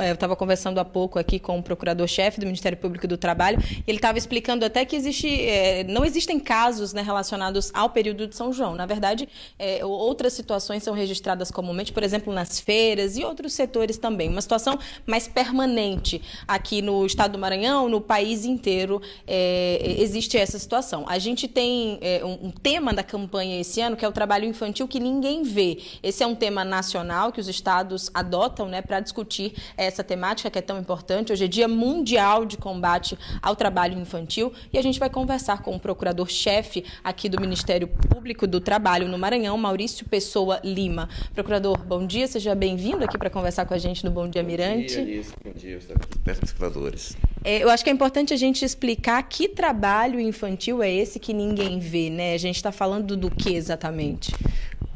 É, eu estava conversando há pouco aqui com o procurador-chefe do Ministério Público do Trabalho, e ele estava explicando até que existe, é, não existem casos né, relacionados ao período de São João. Na verdade, é, outras situações são registradas comumente, por exemplo, nas feiras e outros setores também. Uma situação mais permanente aqui no estado do Maranhão, no país inteiro, é, existe essa situação. A gente tem é, um, um tema da campanha esse ano, que é o trabalho infantil que ninguém vê. Esse é um tema nacional que os estados adotam né, para discutir é, essa temática que é tão importante. Hoje é Dia Mundial de Combate ao Trabalho Infantil e a gente vai conversar com o procurador-chefe aqui do Ministério Público do Trabalho no Maranhão, Maurício Pessoa Lima. Procurador, bom dia, seja bem-vindo aqui para conversar com a gente no Bom Dia Mirante. Bom dia, Alice. Bom dia, telespectadores. É, eu acho que é importante a gente explicar que trabalho infantil é esse que ninguém vê, né? A gente está falando do que exatamente?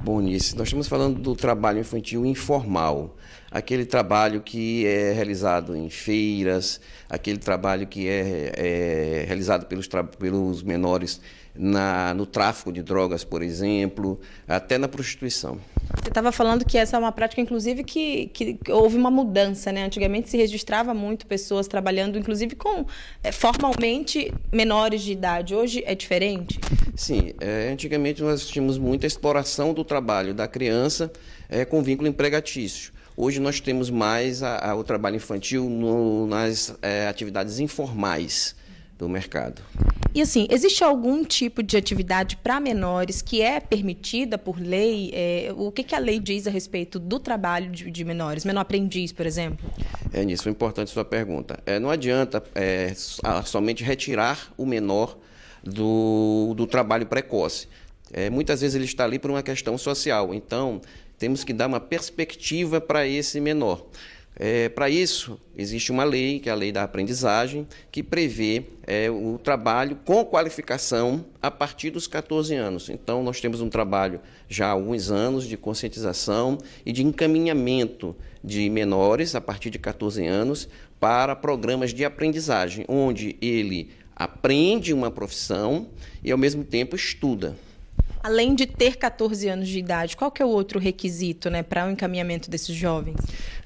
Bom, Nice, nós estamos falando do trabalho infantil informal aquele trabalho que é realizado em feiras, aquele trabalho que é, é realizado pelos, pelos menores na, no tráfico de drogas, por exemplo, até na prostituição. Você estava falando que essa é uma prática, inclusive, que, que, houve uma mudança, né? Antigamente se registrava muito pessoas trabalhando, inclusive com é, formalmente menores de idade. Hoje é diferente? Sim. É, antigamente nós tínhamos muita exploração do trabalho da criança é, com vínculo empregatício. Hoje nós temos mais a, a, o trabalho infantil no, nas é, atividades informais do mercado. E assim, existe algum tipo de atividade para menores que é permitida por lei? É, o que, que, a lei diz a respeito do trabalho de, de menores? Menor aprendiz, por exemplo? É nisso, importante sua pergunta. É, não adianta é, somente retirar o menor do, do trabalho precoce. É, muitas vezes ele está ali por uma questão social. Então, temos que dar uma perspectiva para esse menor. É, para isso, existe uma lei, que é a lei da aprendizagem, que prevê é, o trabalho com qualificação a partir dos 14 anos. Então, nós temos um trabalho já há alguns anos de conscientização e de encaminhamento de menores a partir de 14 anos para programas de aprendizagem, onde ele aprende uma profissão e, ao mesmo tempo, estuda. Além de ter 14 anos de idade, qual que é o outro requisito né, para o encaminhamento desses jovens?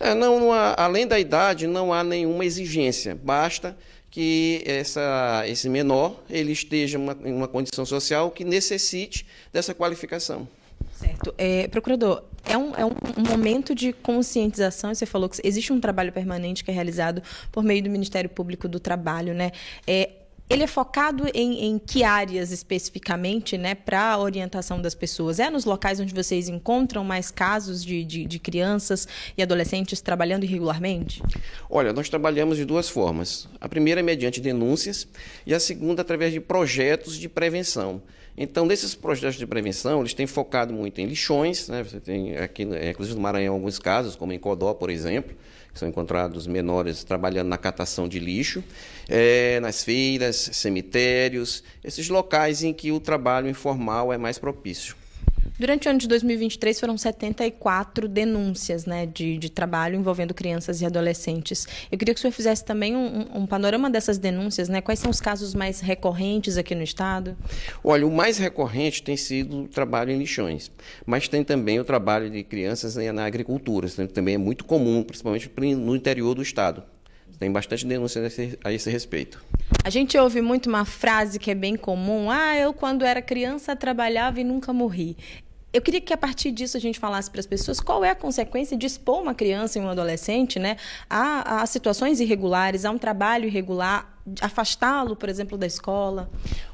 É, não, não há, além da idade, não há nenhuma exigência. Basta que essa, esse menor ele esteja uma, em uma condição social que necessite dessa qualificação. Certo. É, procurador, é um, é um momento de conscientização, você falou que existe um trabalho permanente que é realizado por meio do Ministério Público do Trabalho, né? É, ele é focado em, em que áreas especificamente, né, para orientação das pessoas? É nos locais onde vocês encontram mais casos de, de, de crianças e adolescentes trabalhando irregularmente? Olha, nós trabalhamos de duas formas. A primeira é mediante denúncias e a segunda através de projetos de prevenção. Então, nesses projetos de prevenção, eles têm focado muito em lixões, né? Você tem aqui, eh, inclusive no Maranhão, alguns casos, como em Codó, por exemplo, que são encontrados menores trabalhando na catação de lixo, é, nas feiras, cemitérios, esses locais em que o trabalho informal é mais propício. Durante o ano de 2023 foram 74 denúncias né, de, de trabalho envolvendo crianças e adolescentes. Eu queria que o senhor fizesse também um, um, panorama dessas denúncias, né? Quais são os casos mais recorrentes aqui no estado? Olha, o mais recorrente tem sido o trabalho em lixões, mas tem também o trabalho de crianças na agricultura, né, também é muito comum, principalmente no interior do estado. Tem bastante denúncia a esse respeito. A gente ouve muito uma frase que é bem comum: ah, eu quando era criança trabalhava e nunca morri eu queria que a partir disso a gente falasse para as pessoas qual é a consequência de expor uma criança e um adolescente né, a, a situações irregulares, a um trabalho irregular, afastá-lo, por exemplo, da escola?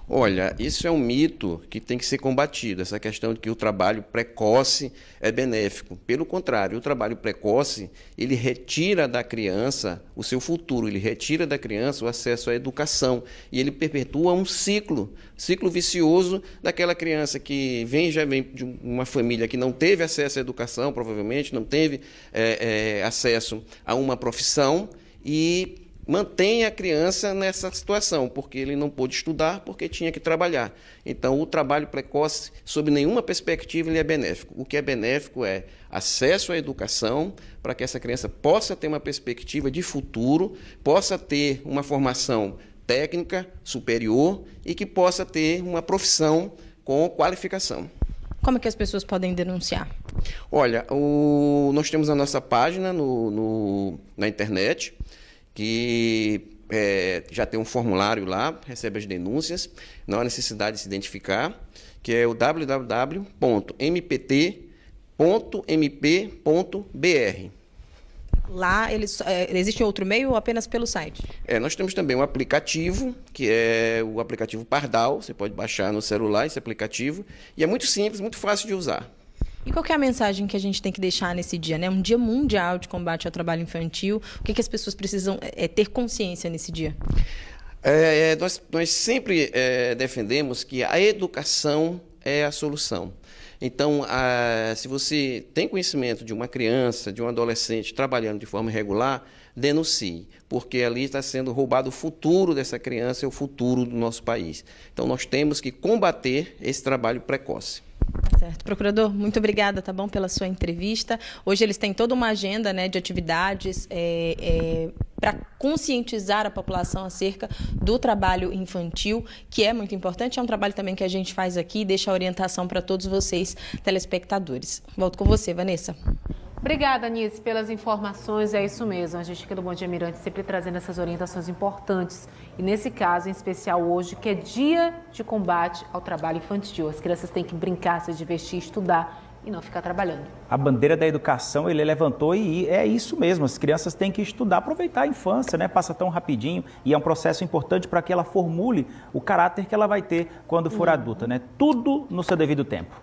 Olha, isso é um mito que tem que ser combatido, essa questão de que o trabalho precoce é benéfico. Pelo contrário, o trabalho precoce, ele retira da criança o seu futuro, ele retira da criança o acesso à educação e ele perpetua um ciclo, ciclo vicioso daquela criança que vem já vem de uma família que não teve acesso à educação, provavelmente, não teve é, é, acesso a uma profissão e mantém a criança nessa situação, porque ele não pôde estudar, porque tinha que trabalhar. Então, o trabalho precoce, sob nenhuma perspectiva, ele é benéfico. O que é benéfico é acesso à educação, para que essa criança possa ter uma perspectiva de futuro, possa ter uma formação técnica superior e que possa ter uma profissão com qualificação. Como é que as pessoas podem denunciar? Olha, o... nós temos a nossa página no, no... na internet que é, já tem um formulário lá, recebe as denúncias, não há necessidade de se identificar, que é o www.mpt.mp.br. Lá ele, é, existe outro meio ou apenas pelo site? É, nós temos também um aplicativo, que é o aplicativo Pardal. Você pode baixar no celular esse aplicativo. E é muito simples, muito fácil de usar. E qual é a mensagem que a gente tem que deixar nesse dia, né? Um dia mundial de combate ao trabalho infantil. O que, que as pessoas precisam é, ter consciência nesse dia? É, é, nós, nós, sempre é, defendemos que a educação é a solução. Então, a, se você tem conhecimento de uma criança, de um adolescente trabalhando de forma irregular, denuncie, porque ali está sendo roubado o futuro dessa criança e o futuro do nosso país. Então, nós temos que combater esse trabalho precoce. Tá certo. Procurador, muito obrigada, tá bom, pela sua entrevista. Hoje eles têm toda uma agenda né, de atividades é, é, para conscientizar a população acerca do trabalho infantil, que é muito importante. É um trabalho também que a gente faz aqui e deixa a orientação para todos vocês, telespectadores. Volto com você, Vanessa. Obrigada, Anice, pelas informações. É isso mesmo. A gente aqui do Bom Dia Mirante sempre trazendo essas orientações importantes. E nesse caso, em especial hoje, que é dia de combate ao trabalho infantil. As crianças têm que brincar, se divertir, estudar e não ficar trabalhando. A bandeira da educação ele levantou e é isso mesmo. As crianças têm que estudar, aproveitar a infância, né? Passa tão rapidinho e é um processo importante para que ela formule o caráter que ela vai ter quando for uhum. adulta, né? Tudo no seu devido tempo.